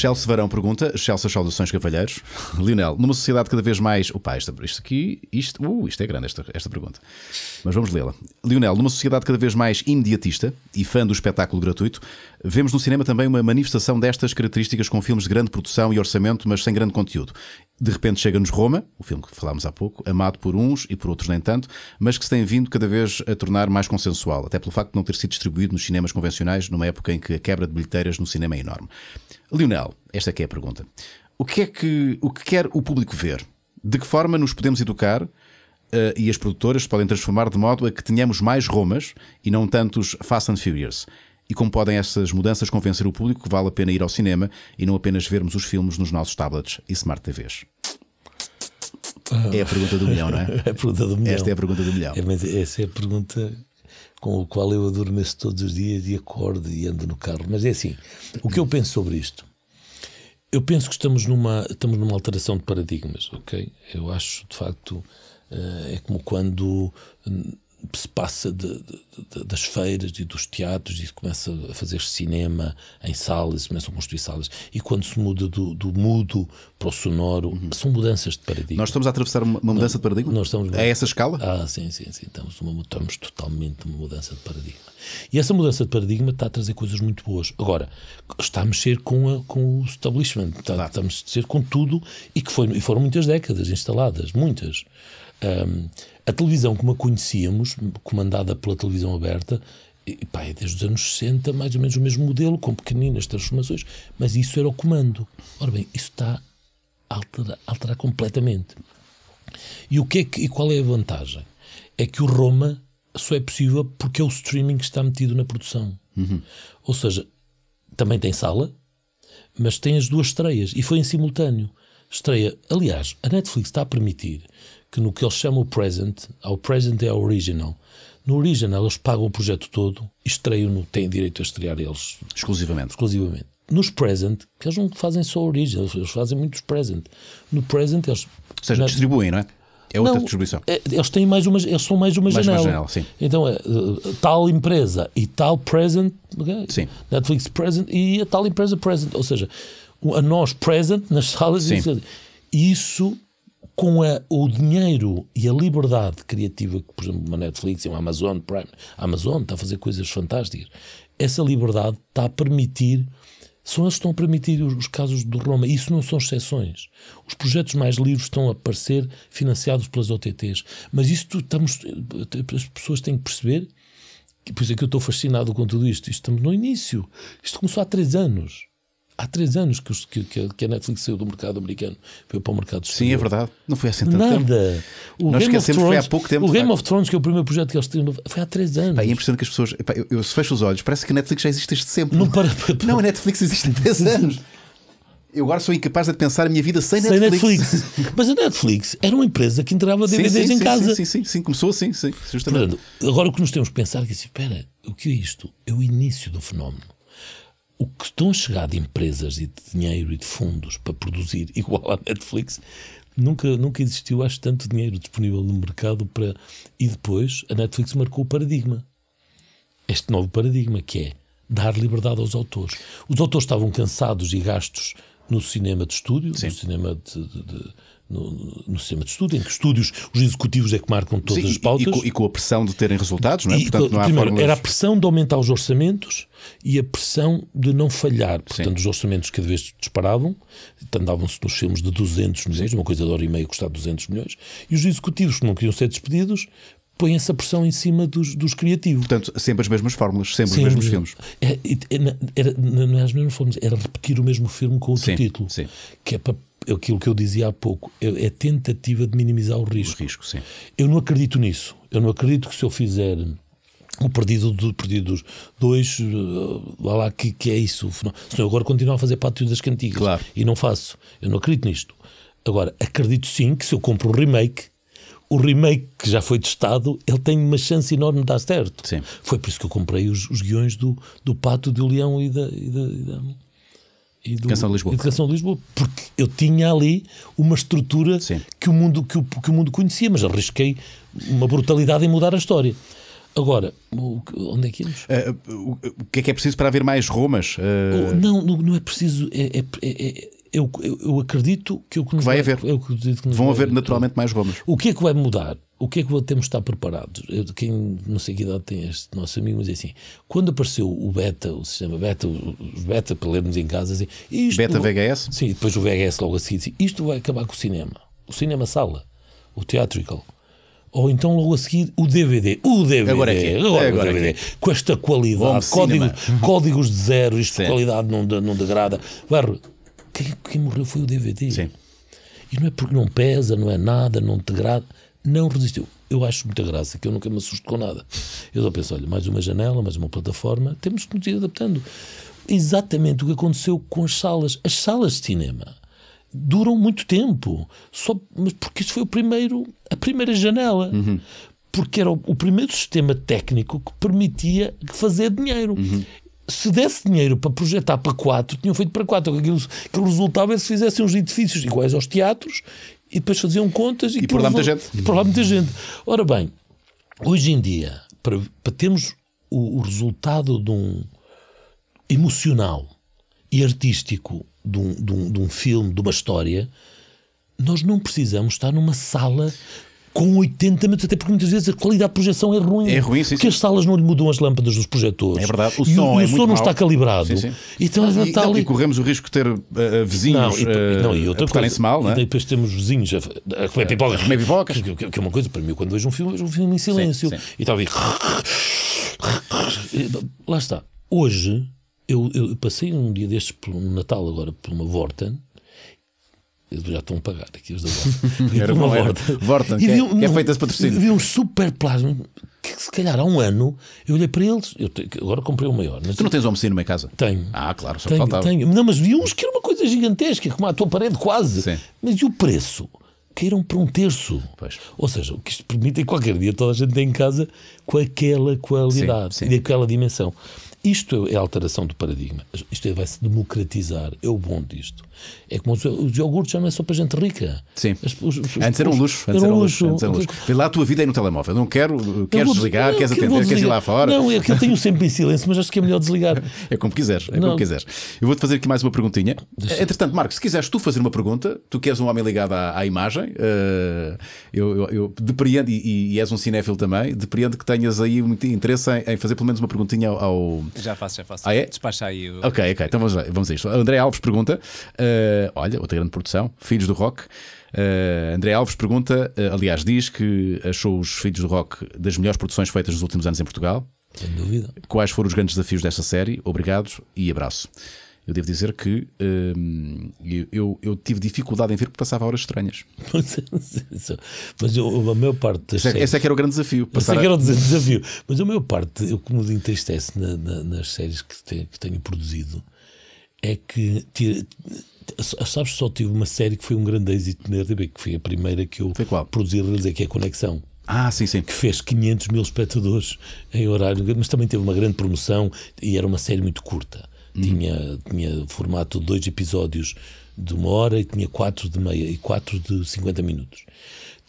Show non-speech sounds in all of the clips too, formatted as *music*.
Chelsea Varão pergunta, Chelsea Saudações Cavalheiros. *laughs* Lionel, numa sociedade cada vez mais. Opa, isto, isto aqui, isto, uh, isto é grande esta, esta pergunta. Mas vamos lê-la. Lionel, numa sociedade cada vez mais imediatista e fã do espetáculo gratuito, Vemos no cinema também uma manifestação destas características com filmes de grande produção e orçamento, mas sem grande conteúdo. De repente chega-nos Roma, o filme que falámos há pouco, amado por uns e por outros nem tanto, mas que se tem vindo cada vez a tornar mais consensual, até pelo facto de não ter sido distribuído nos cinemas convencionais, numa época em que a quebra de bilheteiras no cinema é enorme. Lionel, esta aqui é, é a pergunta. O que é que, o que quer o público ver? De que forma nos podemos educar? Uh, e as produtoras podem transformar de modo a que tenhamos mais Romas e não tantos Fast and Furious e como podem estas mudanças convencer o público que vale a pena ir ao cinema e não apenas vermos os filmes nos nossos tablets e smart TVs? É a pergunta do milhão, não é? *laughs* é a pergunta do milhão. Esta é a pergunta do milhão. É, essa é a pergunta com a qual eu adormeço todos os dias e acordo e ando no carro. Mas é assim, o que eu penso sobre isto? Eu penso que estamos numa, estamos numa alteração de paradigmas, ok? Eu acho, de facto, eh, é como quando se passa de, de, das feiras e dos teatros e começa a fazer cinema em salas, começam a construir salas. E quando se muda do, do mudo para o sonoro, uhum. são mudanças de paradigma. Nós estamos a atravessar uma mudança nós, de paradigma? Nós estamos, a essa escala? Ah, sim, sim, sim. Estamos, uma, estamos totalmente numa mudança de paradigma. E essa mudança de paradigma está a trazer coisas muito boas. Agora, está a mexer com, a, com o establishment, está, claro. está a mexer com tudo e que foi, e foram muitas décadas instaladas, muitas. Um, a televisão como a conhecíamos, comandada pela televisão aberta, e, pá, é desde os anos 60, mais ou menos o mesmo modelo, com pequeninas transformações, mas isso era o comando. Ora bem, isso está a alterar, alterar completamente. E, o que, é que e qual é a vantagem? É que o Roma só é possível porque é o streaming que está metido na produção. Uhum. Ou seja, também tem sala, mas tem as duas estreias e foi em simultâneo. Estreia, aliás, a Netflix está a permitir que no que eles chamam o present, ao present é ao original. No original eles pagam o projeto todo e estreiam-no, têm direito a estrear eles. Exclusivamente. Exclusivamente. Nos present, que eles não fazem só original, eles fazem muitos present. No present eles... Ou seja, na... distribuem, não é? É outra não, distribuição. É, eles têm mais uma, eles são mais uma mais janela. Uma janela sim. Então é tal empresa e tal present, sim. Netflix present e a tal empresa present, ou seja, a nós present nas salas. Sim. Isso com a, o dinheiro e a liberdade criativa que, por exemplo, uma Netflix e uma Amazon Prime, a Amazon está a fazer coisas fantásticas. Essa liberdade está a permitir são eles que estão a permitir os, casos do Roma. Isso não são exceções. Os projetos mais livres estão a aparecer financiados pelas OTTs. Mas isto estamos, as pessoas têm que perceber, e por isso é que eu estou fascinado com tudo isto. Isto estamos no início. Isto começou há três anos há três anos que, os, que, que, a Netflix saiu do mercado americano, foi para o mercado exterior. Sim, é verdade. Não foi assim tanto Nada. Tempo. O Nós Game esquecemos Thrones, foi há pouco tempo. O Game of Thrones, que é o primeiro projeto que eles tinham, foi há três anos. Pá, é impressionante que as pessoas. Pá, eu, eu, se fecho os olhos, parece que a Netflix já existe desde sempre. Não, para, para, para. não a Netflix existe há três anos. Eu agora sou incapaz de pensar a minha vida sem, sem Netflix. *laughs* Mas a Netflix era uma empresa que entregava DVDs sim, sim, em sim, casa. Sim, sim, sim, começou assim, sim, justamente. Portanto, agora o que nós temos que pensar é que, assim, espera, o que é isto? É o início do fenómeno o que estão a chegar de empresas e de dinheiro e de fundos para produzir *laughs* igual à Netflix nunca, nunca existiu, acho, tanto dinheiro disponível no mercado para. E depois a Netflix marcou o paradigma. Este novo paradigma que é dar liberdade aos autores. Os autores estavam cansados e gastos no cinema de estúdio, Sim. no cinema de, de, de, no, no, sistema de estudo, em que estúdios os executivos é que marcam todas Sim, as pautas. E, e, e, com a pressão de terem resultados, não é? E, Portanto, não há primeiro, fórmulas... era a pressão de aumentar os orçamentos e a pressão de não falhar. Portanto, Sim. os orçamentos cada vez disparavam, andavam-se nos filmes de 200 milhões, uma coisa de hora e meia custava 200 milhões, e os executivos que não queriam ser despedidos põem essa pressão em cima dos, dos criativos. Portanto, sempre as mesmas fórmulas, sempre, os mesmos filmes. É, é, era, não é as mesmas fórmulas, era repetir o mesmo filme com outro sim, título. Sim. Que é para aquilo que eu dizia há pouco, é, é, tentativa de minimizar o risco. O risco sim. Eu não acredito nisso. Eu não acredito que se eu fizer o perdido do perdidos dois eh, vá lá que, que é isso senão eu agora continuar a fazer pátio das cantigas claro. e não faço, eu não acredito nisto agora, acredito sim que se eu compro o remake o remake que já foi testado, ele tem uma chance enorme de dar certo. Sim. Foi por isso que eu comprei os, os guiões do, do Pato, do Leão e da, e da, e da e do Educação de Lisboa. de Lisboa, porque eu tinha ali uma estrutura que o, mundo, que, o, que o mundo conhecia, mas arrisquei uma brutalidade em mudar a história. Agora, onde é que íamos? Uh, o, que é que é preciso para haver mais Romas? Uh... Não, não, é preciso. é, é, é, é eu, eu, eu acredito que o que, que vai, vai haver. Eu acredito que Vão vai haver naturalmente mais bombas. O que é que vai mudar? O que é que temos de estar preparados? Eu, quem não sei que idade tem este nosso amigo, mas é assim: quando apareceu o beta, o sistema beta, o beta, para lermos em casa, assim, isto, beta VHS? Sim, depois o VHS logo a seguir, assim, isto vai acabar com o cinema, o cinema-sala, o theatrical ou então logo a seguir o DVD. O DVD. Agora, é agora, é o DVD. Com esta qualidade, códigos, uhum. códigos de zero, isto de qualidade não, não degrada. Vai, quem, quem morreu foi o DVD. Sim. E não é porque não pesa, não é nada, não te grada. Não resistiu. Eu acho muita graça, que eu nunca me assusto com nada. Eu só penso, olha, mais uma janela, mais uma plataforma, temos que nos ir adaptando. Exatamente o que aconteceu com as salas. As salas de cinema duram muito tempo, só, mas porque isso foi o primeiro, a primeira janela. Uhum porque era o, primeiro sistema técnico que permitia fazer dinheiro. Uhum se desse dinheiro para projetar para quatro, tinham feito para quatro. Aquilo, aquilo resultava é se fizessem uns edifícios iguais aos teatros e depois faziam contas e, e por lá muita gente. E por lá muita gente. Ora bem, hoje em dia, para, para termos o, o, resultado de um emocional e artístico de um, de um, de um filme, de uma história, nós não precisamos estar numa sala com 80 metros até porque muitas vezes a qualidade de projeção é ruim. É ruim, sim, Porque sim. as salas não lhe mudam as lâmpadas dos projetores. É verdade. O e som, é o, é o som não está calibrado. Sim, sim. Então, ah, e, não, e, corremos o risco de ter uh, vizinhos não, e, eh, não, e outra a mal, não é? E depois temos vizinhos a, a comer é, pipocas. A comer pipocas. Que, que, que, é uma coisa, para mim, quando vejo um filme, vejo um filme em silêncio. Sim, sim. E estava a Lá está. Hoje, eu, eu, passei um dia destes, por um Natal agora, por uma Vorten, eles já estão a pagar aqui os da *laughs* era uma Vorta. Vorta é- e que, é um, que é feita esse patrocínio. Vi um super plasma que se calhar há um ano eu olhei para eles. Eu te, agora comprei o maior. Mas tu não tens homicídio numa casa? Tenho. Ah, claro, só tenho, faltava. Tenho. Não, mas vi uns que era uma coisa gigantesca, como a tua parede quase. Sim. Mas e o preço? Caíram para um terço. Pois. Ou seja, o que isto permite é que qualquer dia toda a gente tem em casa com aquela qualidade sim, sim. e aquela dimensão. Isto é a alteração do paradigma. Isto é, vai se democratizar. É o bom disto. É como os, os iogurtes já não é só para gente rica. Sim. As, os, os, antes era um luxo. Antes era um luxo. luxo. Antes era um luxo. Vê lá a tua vida aí no telemóvel. Não quero. queres vou, desligar, não, queres atender, queres ir lá fora. Não, é que eu tenho sempre em silêncio, mas acho que é melhor desligar. *laughs* é como quiseres. É não. como quiseres. Eu vou-te fazer aqui mais uma perguntinha. Deixa Entretanto, Marco, se quiseres tu fazer uma pergunta, tu que és um homem ligado à, à imagem, uh, eu, eu, eu, depreendo, e, e, és um cinéfilo também, depreendo que tenhas aí muito interesse em, em fazer pelo menos uma perguntinha ao. ao... Já faço, já faço. Ah, é? Despacha aí o... Ok, ok, então vamos, lá, vamos a isto. André Alves pergunta. Uh, Uh, olha, outra grande produção, Filhos do Rock. Uh, André Alves pergunta, uh, aliás, diz que achou os Filhos do Rock das melhores produções feitas nos últimos anos em Portugal. Sem dúvida. Quais foram os grandes desafios desta série? Obrigado e abraço. Eu devo dizer que eu, eu, tive dificuldade em ver porque passava horas estranhas. *laughs* mas eu, a maior parte das esse, séries, esse é que era o grande desafio. Passar esse é que era o desafio. Mas a maior parte, eu como me entristece na, na, nas séries que, te, que tenho produzido, é que tira, Sabes que só tive uma série que foi um grande êxito na RTP, que foi a primeira que eu produzi e realizei, que é a Conexão. Ah, sim, sim. Que fez 500 mil espectadores em horário, mas também teve uma grande promoção e era uma série muito curta. Hum. Tinha, tinha formato de dois episódios de uma hora e tinha quatro de meia e quatro de 50 minutos.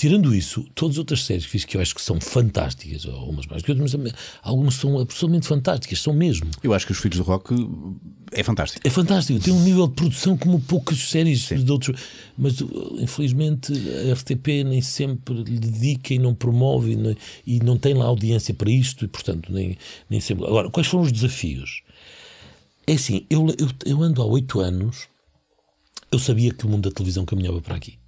Tirando isso, todas as outras séries que fiz que eu acho que são fantásticas, ou mais mais que outras, mas algumas são absolutamente fantásticas, são mesmo. Eu acho que Os Filhos do Rock é fantástico. É fantástico, tem um nível de produção como poucas séries Sim. de outros. Mas uh, infelizmente a RTP nem sempre lhe dedica e não promove e não, e não tem lá audiência para isto, e portanto nem, nem sempre. Agora, quais foram os desafios? É assim, eu, eu, eu ando há oito anos, eu sabia que o mundo da televisão caminhava para aqui.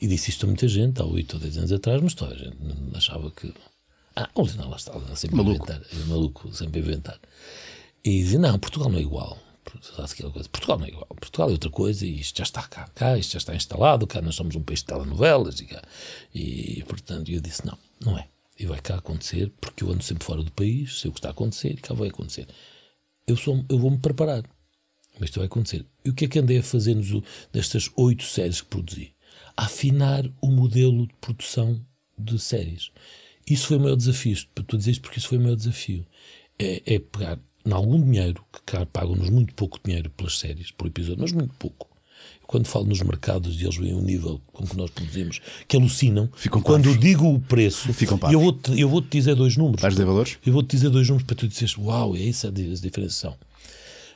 E disse isto a muita gente, há 8 ou 10 anos atrás, mas toda a gente achava que. Ah, não lá está sempre maluco. a inventar. É maluco, sempre a inventar. E dizia: não, Portugal não é igual. É Portugal não é igual. Portugal é outra coisa e isto já está cá. cá isto já está instalado. Cá nós somos um país de telenovelas. E, cá. e portanto, eu disse: não, não é. E vai cá acontecer porque eu ando sempre fora do país, sei o que está a acontecer, cá vai acontecer. Eu, sou, eu vou-me preparar. Mas isto vai acontecer. E o que é que andei a fazer nestas oito séries que produzi? afinar o modelo de produção de séries. Isso foi o meu desafio. Estou a dizer isto porque isso foi o meu desafio. É, é pegar, em algum dinheiro, que claro, pagam-nos muito pouco dinheiro pelas séries, por episódio, mas muito pouco. quando falo nos mercados e eles veem o nível com que nós produzimos, que alucinam, Ficam quando eu digo o preço, Ficam eu vou-te vou dizer dois números. Vais dizer valores? Eu vou-te dizer dois números para tu dizeres, uau, é isso a diferenciação.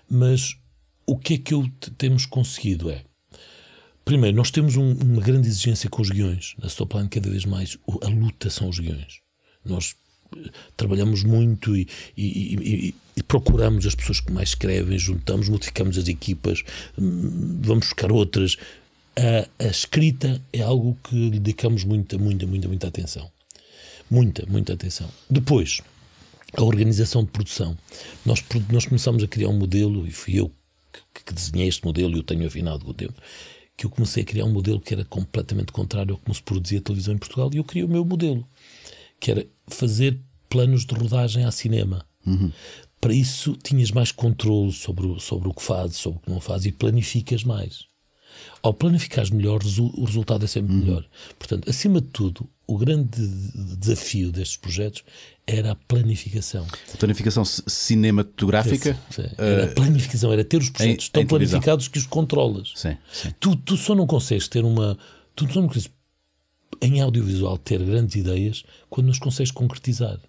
Mas o que é que eu temos conseguido é, Primeiro, nós temos um, uma grande exigência com os guiões. Na Stopline, cada vez mais, a luta são os guiões. Nós eh, trabalhamos muito e, e, e, e, procuramos as pessoas que mais escrevem, juntamos, modificamos as equipas, hum, vamos buscar outras. A, a escrita é algo que lhe dedicamos muita, muita, muita, muita atenção. Muita, muita atenção. Depois, a organização de produção. Nós, nós começamos a criar um modelo, e fui eu que, que desenhei este modelo e eu tenho afinado com o tempo que eu comecei a criar um modelo que era completamente contrário ao como se produzia televisão em Portugal e eu criei o meu modelo, que era fazer planos de rodagem a cinema. Uhum. Para isso tinhas mais controle sobre sobre o que fazes, sobre o que não fazes e planificas mais. Ao planificares melhor, o resultado é sempre uhum. melhor. Portanto, acima de tudo, o grande desafio destes projetos era a planificação. A planificação cinematográfica? Sim, sim. Era a eh, planificação, era ter os projetos em, tão em planificados que os controlas. Sim, tu, tu, só não consegues ter uma. Tu só não consegues, em audiovisual, ter grandes ideias quando as consegues concretizar.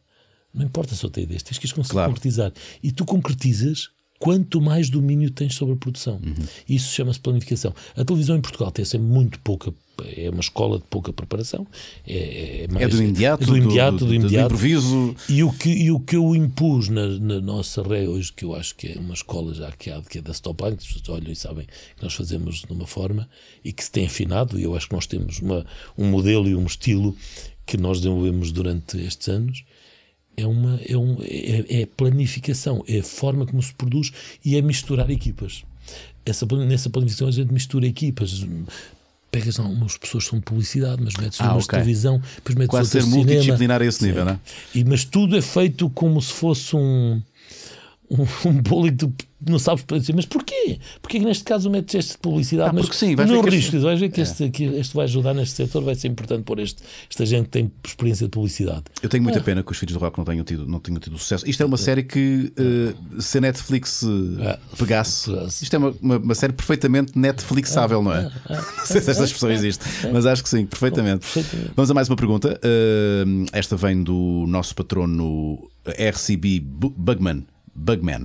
Não importa se eu tenho ideias, tens que as conseguir claro. concretizar. E tu concretizas quanto mais domínio tens sobre a produção. Uhum. Isso chama-se planificação. A televisão em Portugal tem sempre muito pouca é uma escola de pouca preparação é, é, mais, é do imediato, é do, imediato, do, do, do imediato. improviso e o que e o que eu impus na, na nossa ré hoje que eu acho que é uma escola já que há que é da Stop Bank, vocês olham e sabem que nós fazemos de uma forma e que se tem afinado e eu acho que nós temos uma, um modelo e um estilo que nós desenvolvemos durante estes anos é, uma, é, um, é, é, é planificação, é a forma como se produz e é misturar equipas. Essa, nessa planificação a gente mistura equipas, pegas umas pessoas são de publicidade, mas metes ah, umas okay. televisão, depois metes Quase outras ser multidisciplinar a esse nível, não é? E, mas tudo é feito como se fosse um um, e tu não sabes para dizer, mas porquê? Porquê que neste caso metes este de publicidade? Ah, mas sim, vai não risco, este... vais ver que, é. este, que este vai ajudar neste setor, vai ser importante pôr este, esta gente que tem experiência de publicidade. Eu tenho muita é. pena que os filhos do rock não tenham tido, não tenham tido sucesso. Isto é uma é. série que uh, se a Netflix eh, é. pegasse, isto é uma, uma, uma série perfeitamente Netflixável, é. não é? é. *laughs* Não sei se esta expressão existe, mas acho que sim, perfeitamente. perfeitamente. Vamos a mais uma pergunta. Uh, esta vem do nosso patrono RCB Bugman. Bugman.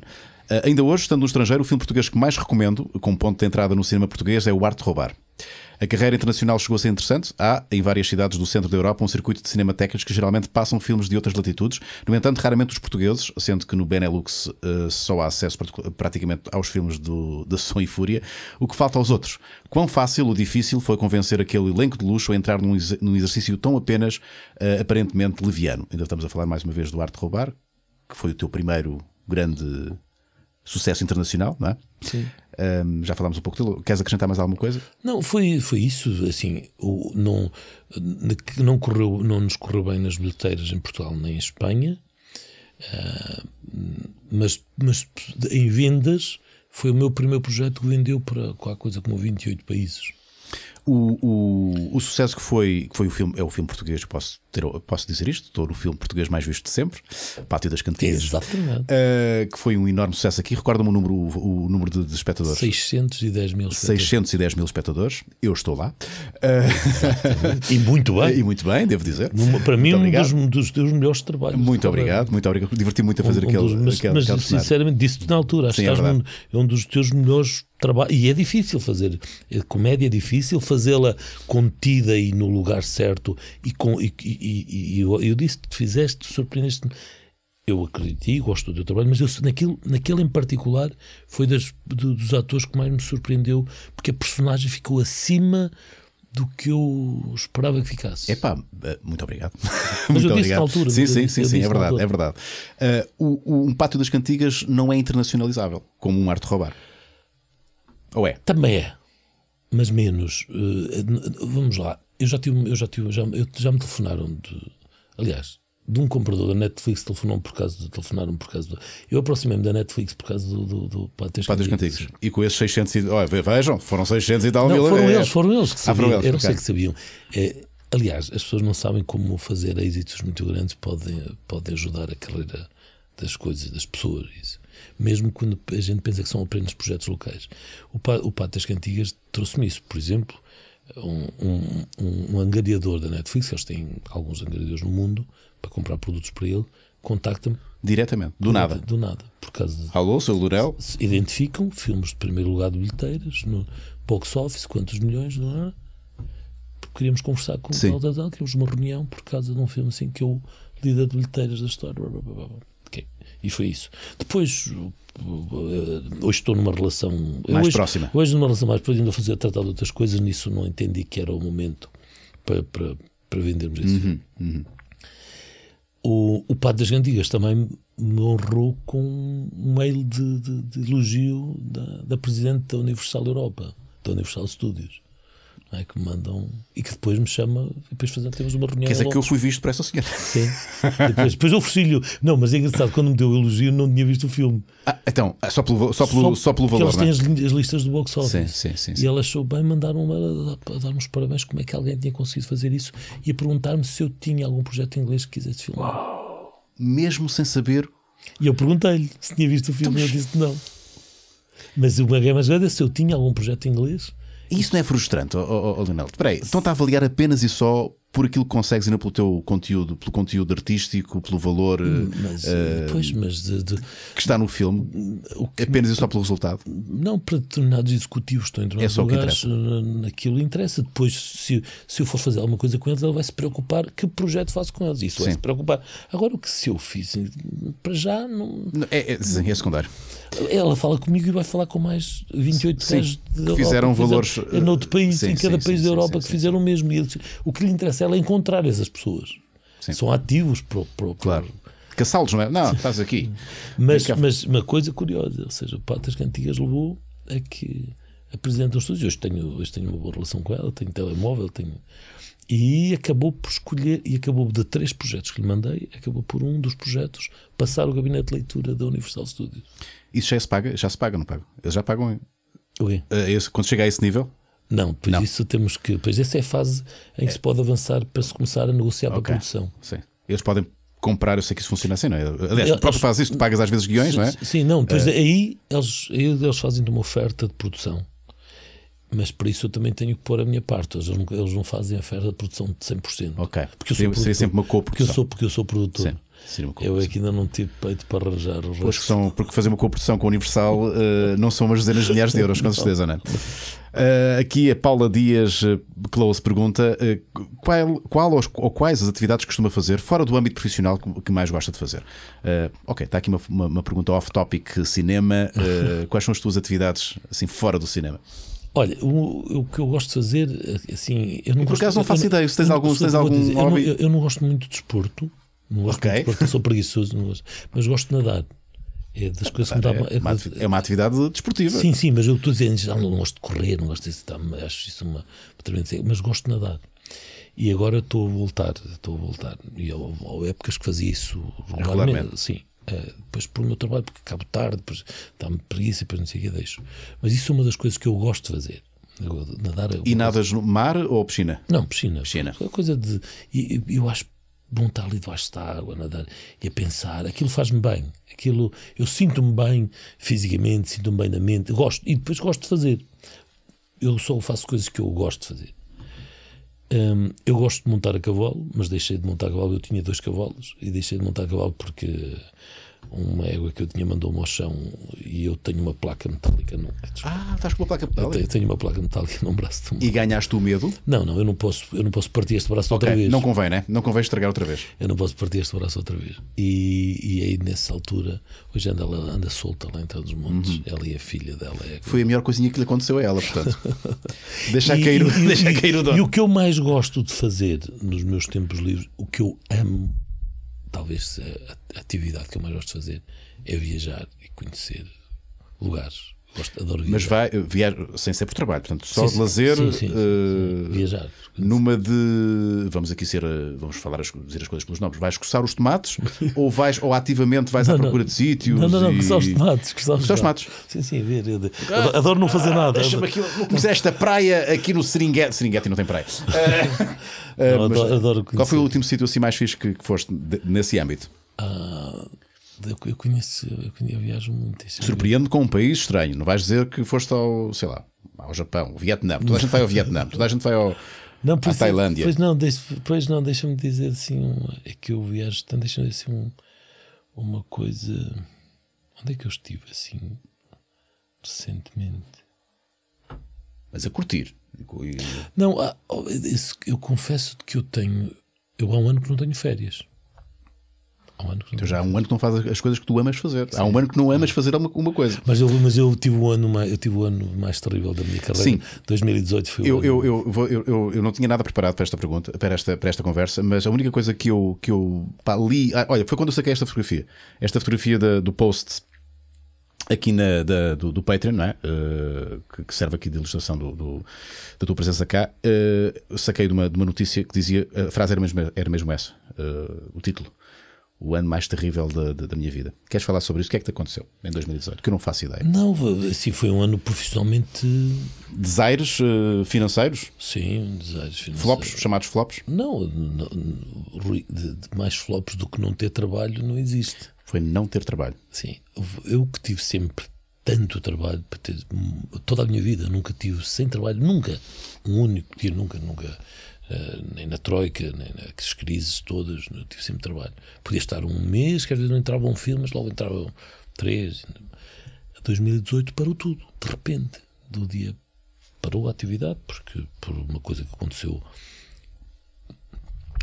Uh, ainda hoje, estando no estrangeiro, o filme português que mais recomendo, com ponto de entrada no cinema português, é O Arte de Roubar. A carreira internacional chegou a ser interessante. Há, em várias cidades do centro da Europa, um circuito de cinematecas que geralmente passam filmes de outras latitudes. No entanto, raramente os portugueses, sendo que no Benelux uh, só há acesso praticamente aos filmes do, da Som e Fúria, o que falta aos outros. Quão fácil ou difícil foi convencer aquele elenco de luxo a entrar num, ex num exercício tão apenas uh, aparentemente leviano? Ainda estamos a falar mais uma vez do Arte de Roubar, que foi o teu primeiro grande sucesso internacional, não é? Sim. Um, já falámos um pouco dele. Queres acrescentar mais alguma coisa? Não, foi, foi isso. Assim, o, não, não, correu, não nos correu bem nas bilheteiras em Portugal nem em Espanha, uh, mas, mas em vendas foi o meu primeiro projeto que vendeu para qualquer coisa como 28 países o, o, o, sucesso que foi, que foi o filme, é o filme português, posso, ter, posso dizer isto, estou no filme português mais visto de sempre, Pátio das Cantigas. Exatamente. Uh, que foi um enorme sucesso aqui. Recorda-me o número, o número de, de espectadores: 610 mil espectadores. 610 mil espectadores. Eu estou lá. Uh... E muito bem. e muito bem, devo dizer. Para mim, muito um dos, teus melhores trabalhos. Muito obrigado, muito obrigado. Diverti-me muito a fazer um, aquele, dos, mas, aquele, mas, aquele sinceramente, disse-te na altura, Sim, é, um, é um dos teus melhores trabalhos. E é difícil fazer. É, comédia é difícil fazer fazê-la contida e no lugar certo. E, com, e, e, e eu, eu disse que fizeste, surpreendeste-me. Eu acredito e gosto do teu trabalho, mas eu, naquilo, naquele em particular foi das, do, dos atores que mais me surpreendeu, porque a personagem ficou acima do que eu esperava que ficasse. Epá, eh, muito obrigado. Mas *laughs* muito eu disse obrigado. altura. Sim, sim, sim, sim é verdade, é verdade. Uh, o, o, um Pátio das Cantigas não é internacionalizável, como um arte roubar. Ou é? Também é mas menos. Eh, vamos lá, eu já tive, eu já tive, já, eu, já me telefonaram de, aliás, de um comprador da Netflix telefonou por causa de telefonaram por causa do, eu aproximei-me da Netflix por causa do, do, do Pátios Cantigos. E com esses 600 e, olha, vejam, foram 600 e tal não, mil. Foram é, eles, foram eles que ah, sabiam, eles, eu não sei que sabiam. É, aliás, as pessoas não sabem como fazer êxitos muito grandes podem, podem ajudar a carreira das coisas, das pessoas. Isso mesmo quando a gente pensa que são apenas projetos locais. O, o Pato das Cantigas trouxe-me isso, por exemplo, um, um, um angariador da Netflix, eles têm alguns angariadores no mundo para comprar produtos para ele, contacta-me. Diretamente, do nada. Do nada, por causa. Alô, seu Lurel? Identificam filmes de primeiro lugar de bilheteiras, no box office, quantos milhões, não é? Queríamos conversar com Sim. o Aldadão, queríamos uma reunião por causa de um filme assim que eu lida de bilheteiras da história. Blá, blá, blá. E foi isso. Depois, eh, hoje estou numa relação. Mais hoje, próxima. Hoje, numa relação mais próxima, ainda fazer tratar de outras coisas, nisso não entendi que era o momento para, para, para vendermos isso. Uhum, uhum. O, o Padre das Gandigas também me honrou com um mail de, de, de elogio da, da Presidente da Universal Europa, da Universal Studios é? que me mandam e que depois me chama e depois fazemos, temos uma reunião. Quer dizer que eu fui visto por essa senhora? Sim. depois, depois ofereci-lhe. Não, mas é engraçado, quando me deu o elogio, não tinha visto o filme. Ah, então, ah, só pelo, só pelo, só, só pelo valor. elas é? têm as, as, listas do box office. Sim, sim, sim, sim. E ela achou bem, mandaram a, a dar-nos parabéns como é que alguém tinha conseguido fazer isso e a perguntar-me se eu tinha algum projeto em inglês que quisesse filmar. Uau. Mesmo sem saber. E eu perguntei-lhe se tinha visto o filme Estamos... e ele disse que não. Mas o é mais grande é se eu tinha algum projeto em inglês isso não é frustrante, oh, oh, oh Leonardo? Espera aí, estão a avaliar apenas e só por aquilo que consegues e não pelo teu conteúdo, pelo conteúdo artístico, pelo valor hum, eh, mas, uh, pois, mas de, de, que está no filme, que, apenas e só pelo resultado? Não, para determinados executivos estão em é só lugares, que interessa. interessa. Depois, se, se eu for fazer alguma coisa com eles, ele vai se preocupar que projeto faço com eles. Isso Sim. vai se preocupar. Agora, o que se eu fiz, para já não. É, é, é secundário. Ela fala comigo e vai falar com mais 28 sim, gajos de fizeram valores. Fizeram, uh, noutro país, sim, em cada sim, país da Europa, que fizeram o mesmo. E ele, o que lhe interessa é ela encontrar essas pessoas. Sim. São ativos para, para, claro. Caçá-los, não é? Não, estás aqui. mas, mas uma coisa curiosa, ou seja, o Patas Cantigas levou a que a Presidente dos Estúdios, hoje tenho, hoje tenho uma boa relação com ela, tenho telemóvel, tenho... E acabou por escolher, e acabou de três projetos que lhe mandei, acabou por um dos projetos passar o gabinete de leitura da Universal Studios. Isso já se paga? Já se paga, não paga? Eles já pagam. O quê? Uh, esse, quando chega a esse nível? Não, pois não. isso temos que. Pois essa é a fase em que é. se pode avançar para se começar a negociar okay. para a produção. Sim. Eles podem comprar, eu sei que isso funciona assim, não é? Aliás, o próprio faz isto, tu pagas às vezes guiões, sim, não é? Sim, não, pois é. aí, eles, eles fazem uma oferta de produção. Mas para isso eu também tenho que pôr a minha parte. Eles não, eles não fazem a oferta de produção de 100%. Ok. Porque eu sou Seria produtor, sempre uma Porque eu sou, porque eu sou produtor. Sim. Eu é que ainda não tive peito para arranjar o resto. São, porque fazer uma cooperação com o Universal uh, não são umas dezenas de milhares de euros, com *laughs* certeza, não, é? Uh, aqui a Paula Dias Close eh, pergunta uh, qual, qual ou, ou quais as atividades que costuma fazer fora do âmbito profissional que mais gosta de fazer. ok, está aqui uma, uma, uma pergunta off-topic cinema. *laughs* quais são as tuas atividades assim fora do cinema? Olha, o, o, que eu gosto de fazer, assim, eu não e por gosto, acaso não faço eu, ideia, se tens algum, se tens algum eu, não, eu, eu não gosto muito de desporto, não gosto okay. muito, sou preguiçoso, não gosto. Mas gosto de nadar. É das coisas que me dá é, uma, é uma atividade desportiva. Sim, sim, mas eu estou dizendo, não, ah, não gosto de correr, não gosto disso, tá, acho isso uma, uma mas gosto de nadar. E agora estou a voltar, estou a voltar. E há épocas que fazia isso regularmente. regularmente. Sim. Uh, depois por meu trabalho, porque acabo tarde, depois dá-me preguiça, depois não sei o que deixo. Mas isso é uma das coisas que eu gosto de fazer. Eu, nadar, eu e nadas no mar ou piscina? Não, piscina. Piscina. É coisa de. Eu, eu acho bom estar ali debaixo da água, nadar e a pensar. Aquilo faz-me bem. Aquilo, eu sinto-me bem fisicamente, sinto-me bem na mente. gosto e depois gosto de fazer. Eu só faço coisas que eu gosto de fazer. Hum, eu gosto de montar a cavalo, mas deixei de montar a cavalo. Eu tinha dois cavalos e deixei de montar a cavalo porque uma égua que eu tinha mandou-me ao chão e eu tenho uma placa metálica no Ah, estás com uma placa metálica? Eu tenho, uma placa metálica no braço. E ganhaste o medo? Não, não, eu não posso, eu não posso partir este braço okay, outra vez. Não convém, né? Não convém estragar outra vez. Eu não posso partir este braço outra vez. E, e aí nessa altura, hoje anda, ela anda solta lá em todos os montes, uhum. ela e a filha dela. É... Foi a melhor coisinha que lhe aconteceu a ela, portanto. *laughs* deixa, e, cair, e, *laughs* deixa cair o dono. E o que eu mais gosto de fazer nos meus tempos livres, o que eu amo talvez a atividade que eu mais gosto de fazer é viajar e conhecer lugares. Mas vai eh, viajar sem ser por trabalho, portanto, só sim, de lazer. Sim, sim, uh, viajar. Numa de. Vamos aqui ser. Eh, vamos falar as, dizer as coisas pelos nomes. Vais coçar os tomates *laughs* ou, vais, ou ativamente vais não, à procura não, de sítios? Não, não, não, e... coçar os tomates. Coçar os, os tomates. Sim, sim, ver. Ah, adoro não fazer ah, nada. Deixa-me aqui. esta praia aqui no Seringuete. Seringuete não tem praia. Uh, *laughs* não, adoro, adoro qual foi o último sítio assim mais fixe que, que foste nesse âmbito? Ah eu conheço, eu, viajo muito. É Surpreende com um país estranho. Não vais dizer que foste ao, sei lá, ao Japão, ao Vietnã. Toda a gente vai ao Vietnã, toda a gente vai ao, não, à é Tailândia. Pois não, deixa, pois não, deixa-me dizer assim, é que eu viajo tanto, deixa-me dizer assim uma coisa. Onde é que eu estive assim recentemente? Mas a curtir. Não, ah, oh, eu confesso que eu tenho. Eu há um ano que não tenho férias. Há um ano que então não. Então já há um ano que não fazes as coisas que tu amas fazer. Sim. Há um ano que não amas fazer uma, uma coisa. Mas eu, mas eu tive o um ano mais, eu tive o um ano mais terrível da minha carreira. Sim. 2018 foi o eu, ano. Eu, eu, vou, eu, eu, eu, não tinha nada preparado para esta pergunta, para esta, para esta conversa, mas a única coisa que eu, que eu pá, li. Ah, olha, foi quando eu saquei esta fotografia. Esta fotografia da, do post aqui na, da, do, do Patreon, não é? Uh, que serve aqui de ilustração do, do da tua presença cá, uh, saquei de uma, de uma notícia que dizia, a frase era mesmo, era mesmo essa, uh, o título o ano mais terrível da, da, da, minha vida. Queres falar sobre isso? O que é que te aconteceu em 2018? Que eu não faço ideia. Não, assim foi um ano profissionalmente. Desaires uh, eh, financeiros? Sim, desaires financeiros. Flops, chamados flops? Não, não de, de mais flops do que não ter trabalho não existe. Foi não ter trabalho. Sim, eu que tive sempre tanto trabalho, toda a minha vida, nunca tive sem trabalho, nunca, um único dia, nunca, nunca eh, nem na Troika, nem nas crises todas, tive sempre trabalho. Podia estar um mês, que às vezes não entravam filmes, logo entravam três. 2018 parou tudo, de repente, do dia parou a atividade, porque por uma coisa que aconteceu.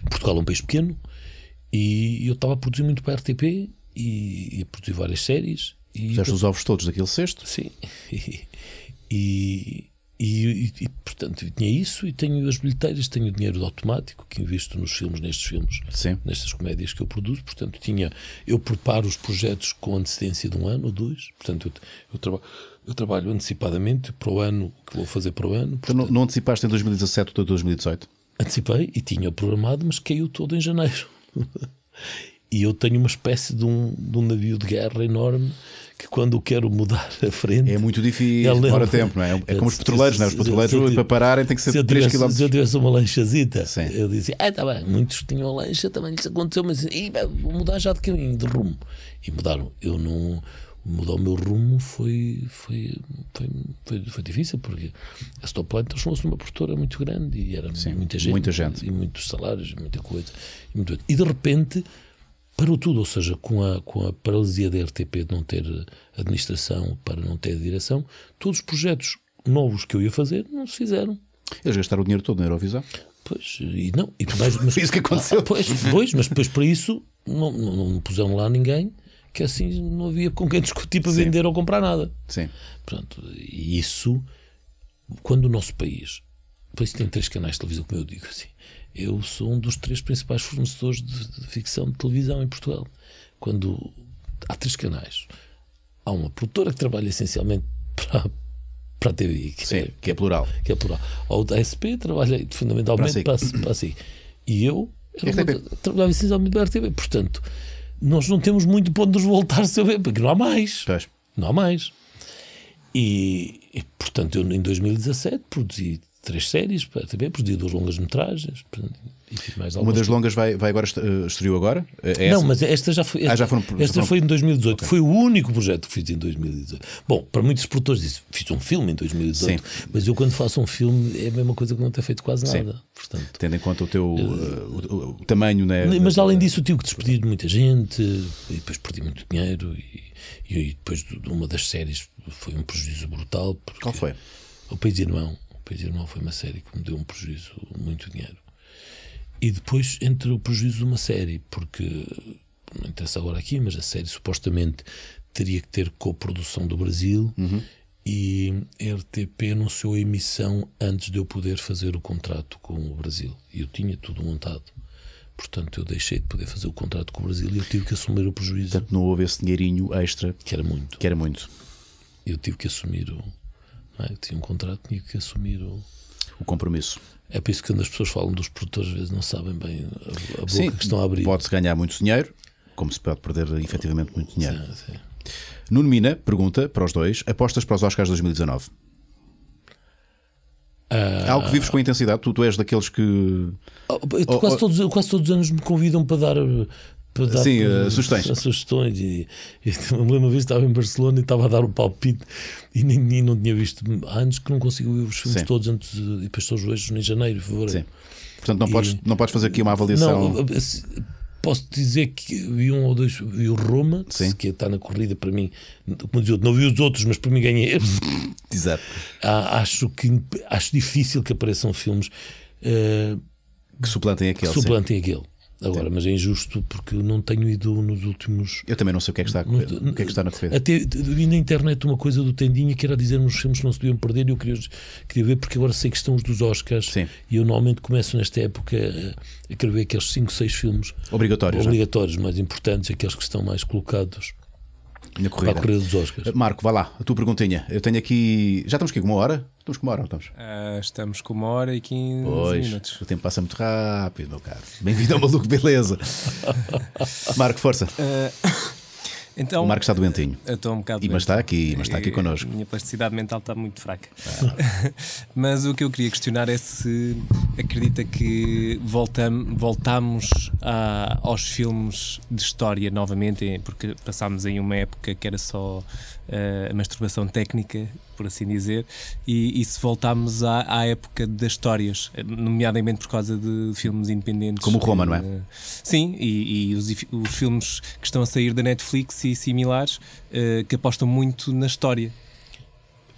Portugal é um país pequeno e eu estava a produzir muito para a RTP e, e a produzir várias séries. E, os ovos todos daquele cesto? Sim. *laughs* E, e, e, e, e, portanto, tinha isso e tenho as bilheteiras, tenho o dinheiro do automático que invisto nos filmes, nestes filmes, Sim. nestas comédias que eu produzo. Portanto, tinha eu preparo os projetos com antecedência de um ano ou dois. Portanto, eu, eu, traba, eu trabalho antecipadamente para o ano que vou fazer para o ano. Portanto, então, não, não antecipaste em 2017 ou 2018? Antecipei e tinha programado, mas caiu todo em janeiro. *laughs* e eu tenho uma espécie de um, de um navio de guerra enorme que quando quero mudar a frente. É muito difícil, demora tempo, não é? É *laughs* como os petroleiros, não é? Os petroleiros eh, para pararem tem que ser 3 km. Se eu tivesse uma lanchazita, eu dizia, ah, está bem, muitos tinham lancha, também lhes aconteceu, mas vou mudar já de caminho, de rumo. E mudaram. Eu não. Mudar o meu rumo foi, foi, foi, foi, foi difícil, porque a Stopline transformou-se numa produtora muito grande e era Sim, muita gente. Muita gente. E muitos salários, muita coisa. E, muito... e de repente parou tudo, ou seja, com a, com a paralisia da RTP de não ter administração, para não ter direção, todos os projetos novos que eu ia fazer não se fizeram. Eles gastaram o dinheiro todo na Eurovisão? Pois, e não. E, mais mas, *laughs* Foi isso que aconteceu. Ah, pois, pois, mas depois para isso não, não, não puseram lá ninguém que assim não havia com quem discutir para Sim. vender ou comprar nada. Sim. Pronto, isso, quando o nosso país, por isso tem três canais de televisão, como eu digo assim, eu sou um dos três principais fornecedores de, de ficção de televisão em Portugal. Quando há três canais, há uma produtora que trabalha essencialmente para, para a TV, que, é- Sim, é, que é plural. Que é plural. Ou da SP trabalha fundamentalmente para si. Para, para E eu, trabalhava essencialmente para a TV. Portanto, nós não temos muito ponto de nos voltar se eu ver, porque não há mais. Pois. Não há mais. E, e portanto, eu em 2017 produzi três séries também por produziu duas longas metragens. Uma das longas vai, vai agora eh, estreou agora? É não, mas esta já foi. Esta, ah, já foram, esta foram... foi em 2018. Okay. Foi o único projeto que fiz em 2018. Bom, para muitos produtores disse, fiz um filme em 2018, Sim. mas eu quando faço um filme é a mesma coisa que não ter feito quase nada. Portanto, Tendo em conta o teu uh, o, o, tamanho, né? Mas além disso, eu tive que despedir de muita gente e depois perdi muito dinheiro e, e depois de uma das séries foi um prejuízo brutal. Qual foi? O País Irmão Pois Irmão foi uma série que me deu um prejuízo, muito dinheiro. E depois entre o prejuízo de uma série, porque não interessa agora aqui, mas a série supostamente teria que ter coprodução do Brasil uhum. e a RTP anunciou a emissão antes de eu poder fazer o contrato com o Brasil. E eu tinha tudo montado. Portanto, eu deixei de poder fazer o contrato com o Brasil e eu tive que assumir o prejuízo. Portanto, não houve esse dinheirinho extra. Que era muito. Que era muito. Eu tive que assumir o, é? Tinha um contrato, tinha que assumir o, o compromisso. É por isso que quando as pessoas falam dos produtores, às vezes não sabem bem a, boca sim, que estão a abrir. Pode-se ganhar muito dinheiro, como se pode perder efetivamente muito dinheiro. Sim, sim. Nuno Mina pergunta para os dois: apostas para os Oscars 2019? Ah, algo que vives com intensidade? Tu, tu és daqueles que. Oh, oh, então oh, quase, todos, quase todos os anos me convidam para dar para Sim, eh, sugestões. sugestões. E, e *laughs* uma vez estava em Barcelona e estava a dar um palpite e ninguém não tinha visto há anos que não consigo ver os filmes Sim. todos antes, e depois estou os em janeiro, por favor. Sim. Portanto, não, e, podes, não podes fazer aqui uma avaliação. Não, posso dizer que vi um ou dois, vi o Roma, Sim. que está na corrida para mim, como diz não vi os outros, mas para mim ganhei *laughs* este. Ah, acho, que, acho difícil que apareçam filmes uh, que suplantem aquele. Que suplantem sim. aquele. Agora, mas é injusto porque não tenho ido nos últimos. Eu também não sei o que é que está a correr. No... O que é que está na TV. Até vi na internet uma coisa do Tendinha que era dizer nos filmes que não se deviam perder e eu queria, queria ver porque agora sei que estão os dos Oscars Sim. e eu normalmente começo nesta época a, querer ver aqueles 5, 6 filmes obrigatórios, é? obrigatórios mais importantes, aqueles que estão mais colocados na corrida. Para a corrida dos Oscars. Marco, vai lá, a tua perguntinha. Eu tenho aqui. Já estamos aqui com uma hora? Estamos com uma hora, não estamos? Uh, estamos com uma hora e 15 pois, minutos. O tempo passa muito rápido, meu caro. Bem-vindo ao Maluco Beleza. *laughs* Marco, força. Uh... Então, o Marco está doentinho. Estou um bocado e, mas está aqui, mas está aqui connosco. A minha plasticidade mental está muito fraca. Ah. *laughs* mas o que eu queria questionar é se acredita que voltam, voltamos a, aos filmes de história novamente, porque passámos aí uma época que era só eh, a masturbação técnica, por assim dizer, e, e se voltarmos à, à, época das histórias, eh, nomeadamente por causa de filmes independentes. Como o Roma, não é? Eh, sim, e, e os, os, filmes que estão a sair da Netflix e similares que apostam muito na história.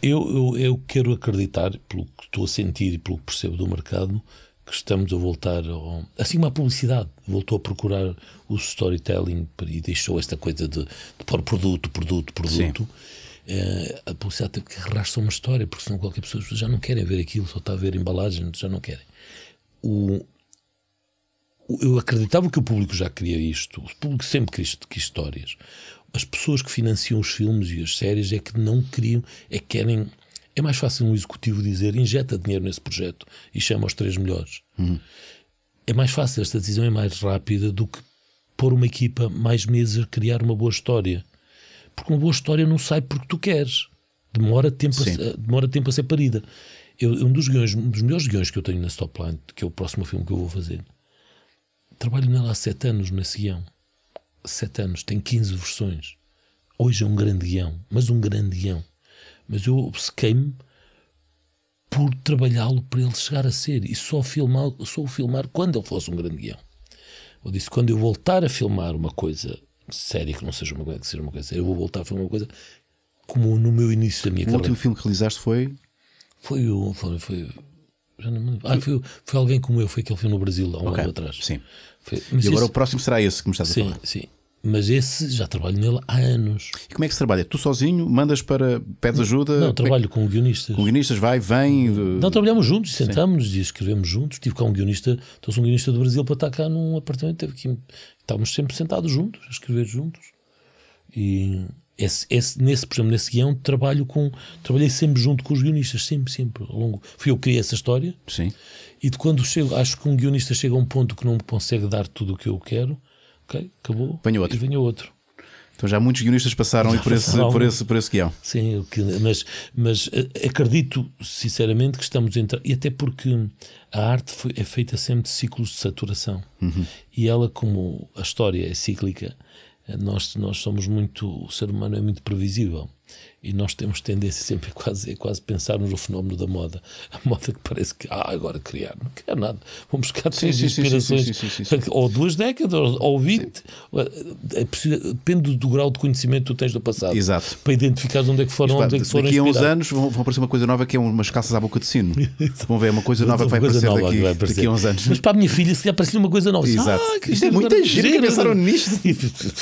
Eu, eu, eu quero acreditar, pelo que estou a sentir e pelo que percebo do mercado, que estamos a voltar ao... assim como a publicidade voltou a procurar o storytelling e deixou esta coisa de, de pôr produto, produto, produto é, a publicidade tem que arrastar uma história porque senão qualquer pessoa já não querem ver aquilo só está a ver embalagem, já não querem o, o, eu acreditava que o público já queria isto o público sempre quis, quis histórias as pessoas que financiam os filmes e as séries é que não queriam, é que querem é mais fácil um executivo dizer injeta dinheiro nesse projeto e chama os três melhores. Uhum. É mais fácil, esta decisão é mais rápida do que pôr uma equipa mais meses a criar uma boa história. Porque uma boa história não sai porque tu queres. Demora tempo, a, demora tempo a ser parida. Eu, um, dos guiões, um dos melhores guiões que eu tenho na Stopline, que é o próximo filme que eu vou fazer, trabalho nela há sete anos, nesse guião. Sete anos, tem 15 versões. Hoje é um grande guião, mas um grande guião mas eu obcequei-me por trabalhá-lo para ele chegar a ser e só, filmar, só o filmar quando ele fosse um grande guião. Eu disse: quando eu voltar a filmar uma coisa séria, que não seja uma coisa, que seja uma coisa séria, eu vou voltar a filmar uma coisa como no meu início da minha carreira. O último filme que realizaste foi? Foi o. Foi, foi, Ah, foi, foi alguém como eu, foi aquele filme no Brasil há um okay. ano atrás. Sim. Foi, e agora isso... o próximo será esse que me estás sim, a falar. Sim, sim. Mas esse já trabalho nele há anos. E como é que se trabalha? Tu sozinho mandas para. pedes ajuda? Não, é trabalho com guionistas. Com guionistas, vai, vem. Eh, não, trabalhamos juntos, sentámos e escrevemos juntos. Tive cá um guionista, trouxe um guionista do Brasil para estar cá num apartamento. Teve Estávamos sempre sentados juntos, a escrever juntos. E esse, esse, nesse, por exemplo, nesse guião trabalho com, trabalhei sempre junto com os guionistas, sempre, sempre. Ao longo. Fui eu que criei essa história. Sim. E de quando chego, acho que um guionista chega a um ponto que não me consegue dar tudo o que eu quero, ok, acabou. Venha outro. E venha outro. Então já muitos guionistas passaram por, esse, por, esse, por esse guião. Sim, mas, mas eh, acredito sinceramente que estamos entrando. E até porque a arte foi, é feita sempre de ciclos de saturação. Uhum. E ela, como a história é cíclica, eh, nós, nós somos muito. O ser humano é muito previsível. E nós temos tendência sempre a quase, quase pensarmos no fenómeno da moda. A moda que parece que, ah, agora criar, não quer nada. Vamos buscar sim, inspirações, sim, sim, ou duas décadas, ou vinte. É depende do grau de conhecimento que tu tens do passado. Exato. Para identificar onde é que foram, Isto, onde é que foram Daqui a uns anos vão, vão, aparecer uma coisa nova que é umas calças à boca de sino. *laughs* vão ver uma coisa nova uma que vai aparecer, nova daqui, vai aparecer. daqui a uns anos. Mas para a minha filha, se lhe aparecer uma coisa nova, Exato. Ah, que Isto é muita gente pensaram nisto. *laughs*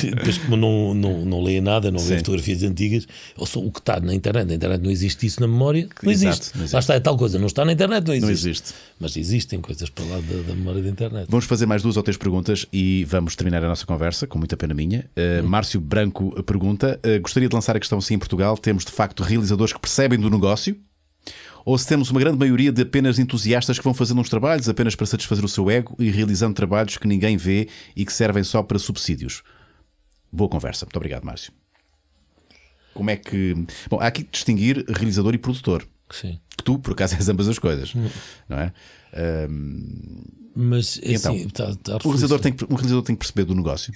Depois, como não, não, não nada, não vêem fotografias antigas, ou só o que está na internet. Na internet não existe isso na memória, não existe. não existe. Lá está, é tal coisa, não está na internet, não existe. Não existe. Mas existem coisas para lá da, da, memória da internet. Vamos fazer mais duas ou três perguntas e vamos terminar a nossa conversa, com muita pena minha. Uh, hum. Márcio Branco pergunta: uh, gostaria de lançar a questão se em Portugal temos de facto realizadores que percebem do negócio? ou se temos uma grande maioria de apenas entusiastas que vão fazendo uns trabalhos apenas para satisfazer o seu ego e realizando trabalhos que ninguém vê e que servem só para subsídios. Boa conversa. Muito obrigado, Márcio como é que. Bom, há aqui que distinguir realizador e produtor. Sim. Que tu, por acaso, *laughs* és ambas as coisas, hum. não é? Um... Mas então, assim, tá, tá realizador tem que, realizador tem que perceber do negócio.